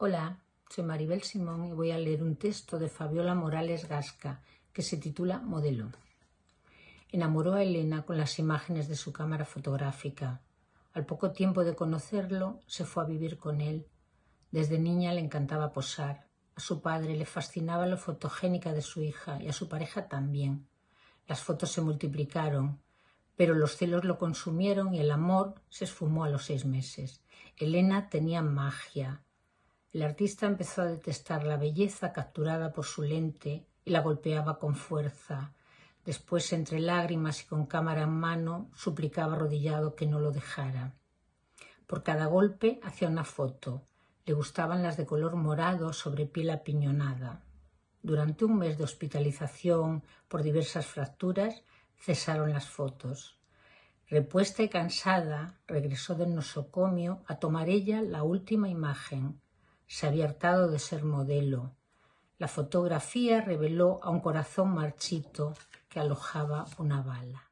Hola, soy Maribel Simón y voy a leer un texto de Fabiola Morales Gasca que se titula Modelo. Enamoró a Elena con las imágenes de su cámara fotográfica. Al poco tiempo de conocerlo, se fue a vivir con él. Desde niña le encantaba posar. A su padre le fascinaba lo fotogénica de su hija y a su pareja también. Las fotos se multiplicaron, pero los celos lo consumieron y el amor se esfumó a los seis meses. Elena tenía magia, el artista empezó a detestar la belleza capturada por su lente y la golpeaba con fuerza. Después, entre lágrimas y con cámara en mano, suplicaba arrodillado que no lo dejara. Por cada golpe hacía una foto. Le gustaban las de color morado sobre piel apiñonada. Durante un mes de hospitalización por diversas fracturas, cesaron las fotos. Repuesta y cansada, regresó del nosocomio a tomar ella la última imagen, se había hartado de ser modelo. La fotografía reveló a un corazón marchito que alojaba una bala.